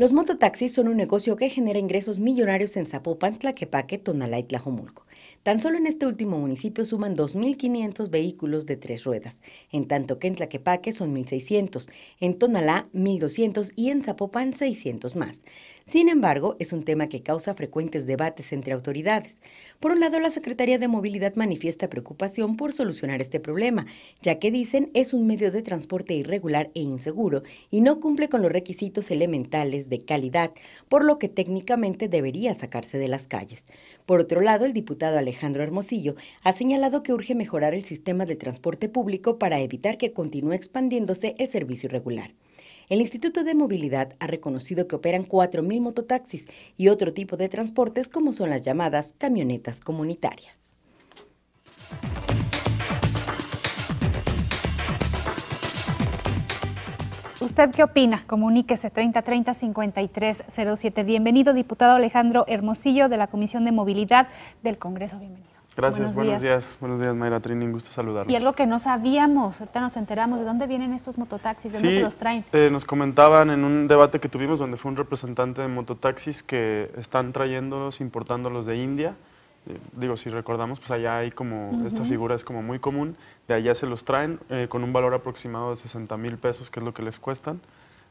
Los mototaxis son un negocio que genera ingresos millonarios en Zapopan, Tlaquepaque, Tonalá y Tlajomulco. Tan solo en este último municipio suman 2.500 vehículos de tres ruedas, en tanto que en Tlaquepaque son 1.600, en Tonalá 1.200 y en Zapopan 600 más. Sin embargo, es un tema que causa frecuentes debates entre autoridades. Por un lado, la Secretaría de Movilidad manifiesta preocupación por solucionar este problema, ya que dicen es un medio de transporte irregular e inseguro y no cumple con los requisitos elementales de calidad, por lo que técnicamente debería sacarse de las calles. Por otro lado, el diputado Alejandro Alejandro Hermosillo, ha señalado que urge mejorar el sistema de transporte público para evitar que continúe expandiéndose el servicio irregular. El Instituto de Movilidad ha reconocido que operan 4.000 mototaxis y otro tipo de transportes como son las llamadas camionetas comunitarias. ¿Usted qué opina? Comuníquese 3030-5307. Bienvenido, diputado Alejandro Hermosillo de la Comisión de Movilidad del Congreso. Bienvenido. Gracias, buenos, días. buenos días, Mayra Trini, un gusto saludarlos. Y algo que no sabíamos, ahorita nos enteramos, ¿de dónde vienen estos mototaxis? ¿De dónde se los traen? Eh, nos comentaban en un debate que tuvimos donde fue un representante de mototaxis que están trayéndolos, importándolos de India, eh, digo, si recordamos, pues allá hay como, esta figura es como muy común, de allá se los traen eh, con un valor aproximado de 60 mil pesos, que es lo que les cuestan.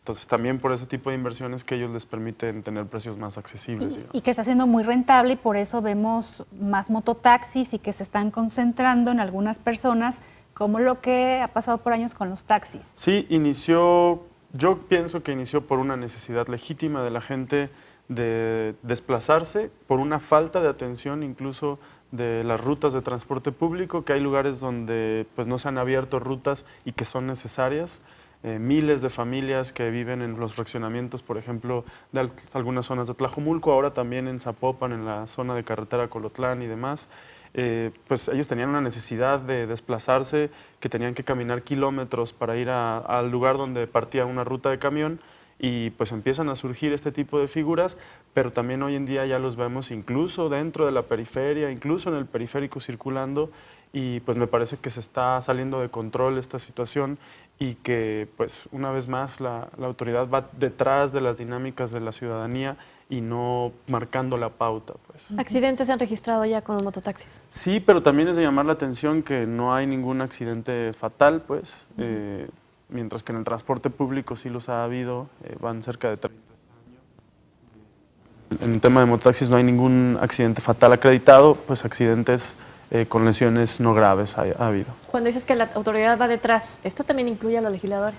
Entonces también por ese tipo de inversiones que ellos les permiten tener precios más accesibles. Y, y, que está siendo muy rentable y por eso vemos más mototaxis y que se están concentrando en algunas personas, como lo que ha pasado por años con los taxis. Sí, inició, yo pienso que inició por una necesidad legítima de la gente de desplazarse por una falta de atención incluso de las rutas de transporte público, que hay lugares donde pues, no se han abierto rutas y que son necesarias. Eh, miles de familias que viven en los fraccionamientos, por ejemplo, de algunas zonas de Tlajumulco, ahora también en Zapopan, en la zona de carretera Colotlán y demás, eh, pues ellos tenían una necesidad de desplazarse, que tenían que caminar kilómetros para ir al lugar donde partía una ruta de camión y pues empiezan a surgir este tipo de figuras, pero también hoy en día ya los vemos incluso dentro de la periferia, incluso en el periférico circulando y pues me parece que se está saliendo de control esta situación y que pues una vez más la, la autoridad va detrás de las dinámicas de la ciudadanía y no marcando la pauta. Pues. ¿Accidentes se han registrado ya con los mototaxis? Sí, pero también es de llamar la atención que no hay ningún accidente fatal, pues mientras que en el transporte público sí los ha habido, eh, van cerca de 30 este años. En el tema de mototaxis no hay ningún accidente fatal acreditado, pues accidentes eh, con lesiones no graves ha, habido. Cuando dices que la autoridad va detrás, ¿esto también incluye a los legisladores?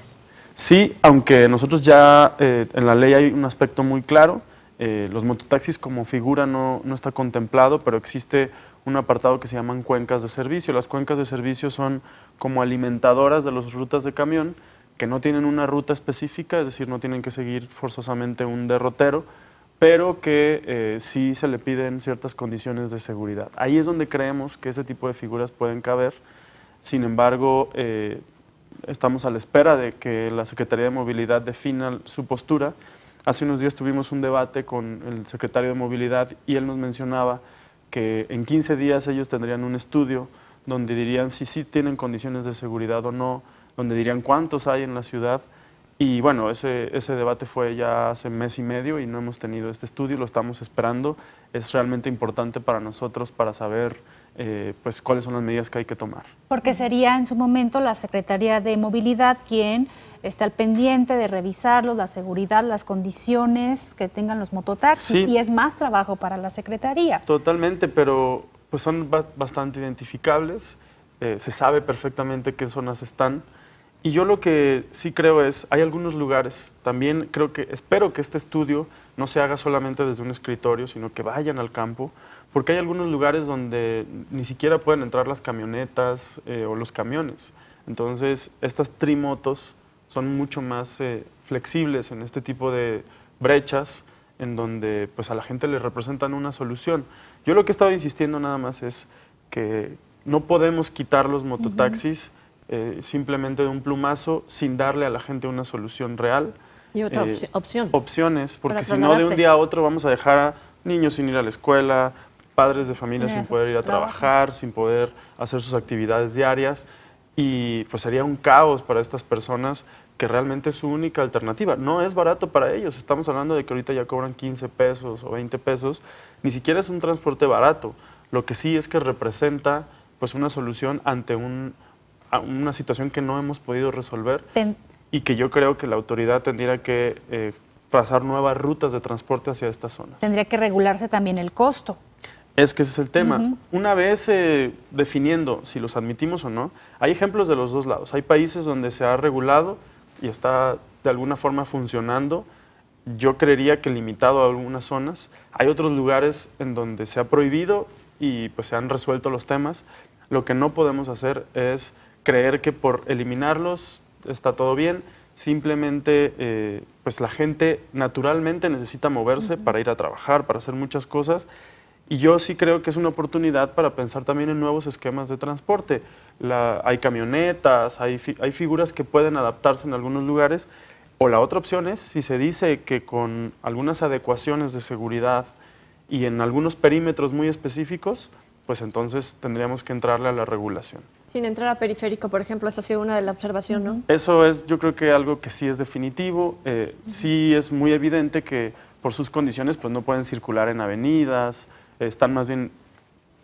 Sí, aunque nosotros ya eh, en la ley hay un aspecto muy claro, los mototaxis como figura no, no está contemplado, pero existe un apartado que se llaman cuencas de servicio. Las cuencas de servicio son como alimentadoras de las rutas de camión que no tienen una ruta específica, es decir, no tienen que seguir forzosamente un derrotero, pero que eh, sí se le piden ciertas condiciones de seguridad. Ahí es donde creemos que ese tipo de figuras pueden caber. Sin embargo, eh, estamos a la espera de que la Secretaría de Movilidad defina su postura. Hace unos días tuvimos un debate con el secretario de Movilidad y él nos mencionaba que en 15 días ellos tendrían un estudio donde dirían si sí tienen condiciones de seguridad o no, donde dirían cuántos hay en la ciudad. Y bueno, ese, debate fue ya hace mes y medio y no hemos tenido este estudio, lo estamos esperando. Es realmente importante para nosotros para saber eh, pues, cuáles son las medidas que hay que tomar. Porque sería en su momento la Secretaría de Movilidad quien está al pendiente de revisarlos, la seguridad, las condiciones que tengan los mototaxis y es más trabajo para la Secretaría. Totalmente, pero pues son bastante identificables, eh, se sabe perfectamente qué zonas están. Y yo lo que sí creo es, hay algunos lugares, también creo que, espero que este estudio no se haga solamente desde un escritorio, sino que vayan al campo, porque hay algunos lugares donde ni siquiera pueden entrar las camionetas eh, o los camiones. Entonces, estas trimotos son mucho más eh, flexibles en este tipo de brechas en donde pues a la gente le representan una solución. Yo lo que he estado insistiendo nada más es que no podemos quitar los mototaxis eh, simplemente de un plumazo sin darle a la gente una solución real. Y otra eh, opción. Opciones, porque si no de un día a otro vamos a dejar a niños sin ir a la escuela, padres de familia sin poder ir a trabajar, sin poder hacer sus actividades diarias y pues sería un caos para estas personas que realmente es su única alternativa. No es barato para ellos, estamos hablando de que ahorita ya cobran 15 pesos o 20 pesos, ni siquiera es un transporte barato, lo que sí es que representa pues una solución ante un, una situación que no hemos podido resolver y que yo creo que la autoridad tendría que eh, trazar nuevas rutas de transporte hacia estas zonas. Tendría que regularse también el costo. Es que ese es el tema. Una vez eh, definiendo si los admitimos o no, hay ejemplos de los dos lados. Hay países donde se ha regulado y está de alguna forma funcionando, yo creería que limitado a algunas zonas. Hay otros lugares en donde se ha prohibido y pues se han resuelto los temas. Lo que no podemos hacer es creer que por eliminarlos está todo bien. Simplemente, eh, pues la gente naturalmente necesita moverse para ir a trabajar, para hacer muchas cosas y yo sí creo que es una oportunidad para pensar también en nuevos esquemas de transporte. hay camionetas, hay, figuras que pueden adaptarse en algunos lugares. O la otra opción es, si se dice que con algunas adecuaciones de seguridad y en algunos perímetros muy específicos, pues entonces tendríamos que entrarle a la regulación. Sin entrar a periférico, por ejemplo, esa ha sido una de las observaciones, ¿no? Eso es, yo creo que algo que sí es definitivo, eh, sí es muy evidente que por sus condiciones pues no pueden circular en avenidas, están más bien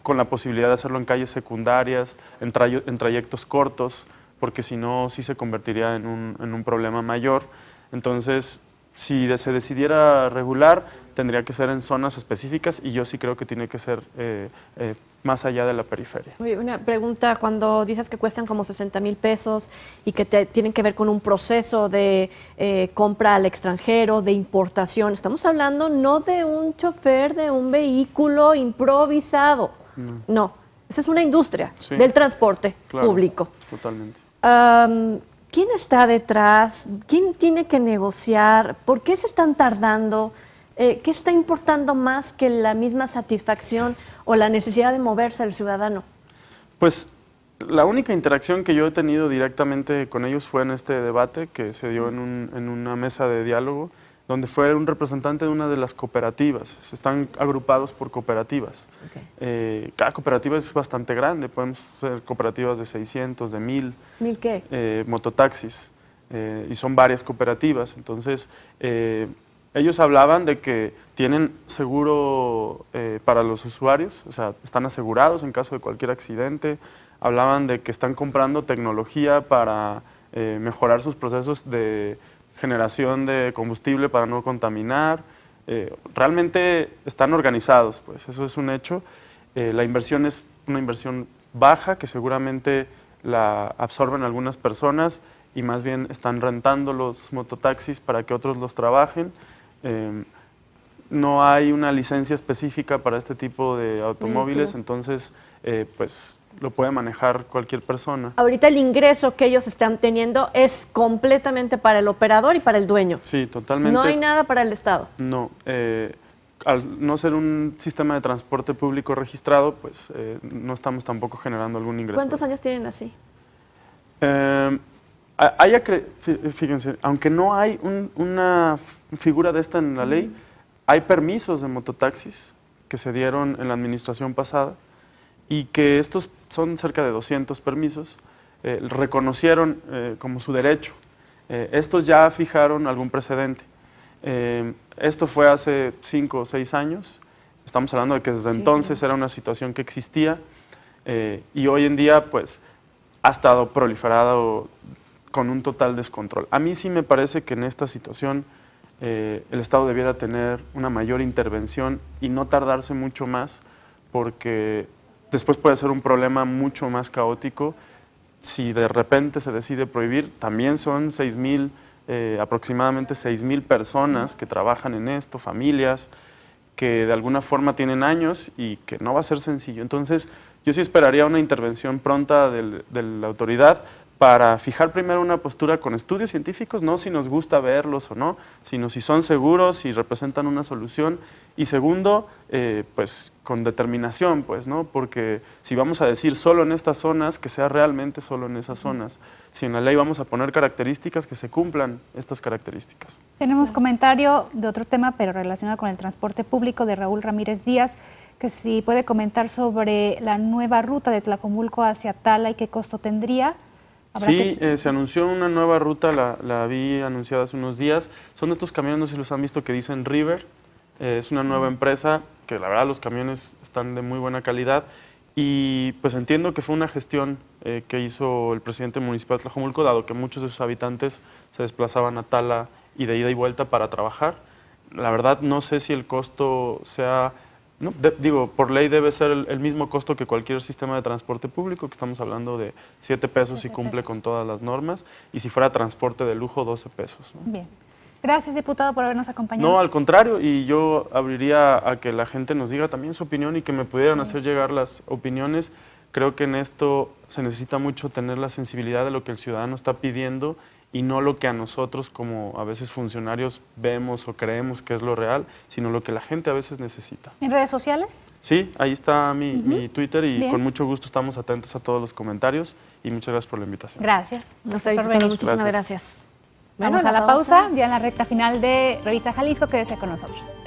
con la posibilidad de hacerlo en calles secundarias, en, en trayectos cortos, porque si no, sí se convertiría un, en un problema mayor. Entonces, si se decidiera regular, tendría que ser en zonas específicas y yo sí creo que tiene que ser eh, eh, más allá de la periferia. una pregunta, cuando dices que cuestan como 60 mil pesos y que tienen que ver con un proceso de eh, compra al extranjero, de importación, estamos hablando no de un chofer de un vehículo improvisado, no, esa es una industria del transporte público. Totalmente. ¿Quién está detrás? ¿Quién tiene que negociar? ¿Por qué se están tardando? Eh, ¿qué está importando más que la misma satisfacción o la necesidad de moverse al ciudadano? Pues la única interacción que yo he tenido directamente con ellos fue en este debate que se dio en, una mesa de diálogo, donde fue un representante de una de las cooperativas. Se están agrupados por cooperativas. Eh, cada cooperativa es bastante grande, podemos ser cooperativas de 600, de 1000. ¿Mil qué? Eh, mototaxis. y son varias cooperativas. Entonces, eh, ellos hablaban de que tienen seguro eh, para los usuarios, o sea, están asegurados en caso de cualquier accidente, hablaban de que están comprando tecnología para eh, mejorar sus procesos de generación de combustible para no contaminar, eh, realmente están organizados, pues eso es un hecho. la inversión es una inversión baja que seguramente la absorben algunas personas y más bien están rentando los mototaxis para que otros los trabajen. Em, no hay una licencia específica para este tipo de automóviles, entonces eh, pues lo puede manejar cualquier persona. Ahorita el ingreso que ellos están teniendo es completamente para el operador y para el dueño. Sí, totalmente. No hay nada para el Estado. No, eh, al no ser un sistema de transporte público registrado, pues eh, no estamos tampoco generando algún ingreso. ¿Cuántos años tienen así? Em, hay, fíjense, aunque no hay una figura de esta en la ley, hay permisos de mototaxis que se dieron en la administración pasada y que estos son cerca de 200 permisos, eh, reconocieron eh, como su derecho. Eh, estos ya fijaron algún precedente. esto fue hace 5 o 6 años. Estamos hablando de que desde entonces era una situación que existía y hoy en día pues ha estado proliferado con un total descontrol. A mí sí me parece que en esta situación eh, el Estado debiera tener una mayor intervención y no tardarse mucho más, porque después puede ser un problema mucho más caótico. Si de repente se decide prohibir, también son seis mil, eh, aproximadamente seis mil personas que trabajan en esto, familias, que de alguna forma tienen años y que no va a ser sencillo. Entonces, yo sí esperaría una intervención pronta de la autoridad para fijar primero una postura con estudios científicos, no si nos gusta verlos o no, sino si son seguros, si representan una solución. Y segundo, eh, pues con determinación, pues, ¿no? Porque si vamos a decir solo en estas zonas, que sea realmente solo en esas zonas. Si en la ley vamos a poner características, que se cumplan estas características. Tenemos comentario de otro tema, pero relacionado con el transporte público, de Raúl Ramírez Díaz, que si puede comentar sobre la nueva ruta de Tlacomulco hacia Tala y qué costo tendría. Sí, eh, se anunció una nueva ruta, la, vi anunciada hace unos días. Son estos camiones, no sé si los han visto, que dicen River. Eh, es una nueva empresa que la verdad los camiones están de muy buena calidad. Y pues entiendo que fue una gestión eh, que hizo el presidente municipal de Tlajomulco, dado que muchos de sus habitantes se desplazaban a Tala y de ida y vuelta para trabajar. La verdad no sé si el costo sea no, digo, por ley debe ser el, mismo costo que cualquier sistema de transporte público, que estamos hablando de 7 pesos si cumple con todas las normas, y si fuera transporte de lujo, 12 pesos. Bien. Gracias, diputado, por habernos acompañado. No, al contrario, y yo abriría a que la gente nos diga también su opinión y que me pudieran hacer llegar las opiniones. Creo que en esto se necesita mucho tener la sensibilidad de lo que el ciudadano está pidiendo y no lo que a nosotros como a veces funcionarios vemos o creemos que es lo real, sino lo que la gente a veces necesita. ¿En redes sociales? Sí, ahí está mi, mi Twitter y con mucho gusto estamos atentos a todos los comentarios y muchas gracias por la invitación. Gracias. Nos por venir. Muchísimas gracias. Vamos a la pausa, pausa, ya en la recta final de Revista Jalisco, quédese con nosotros.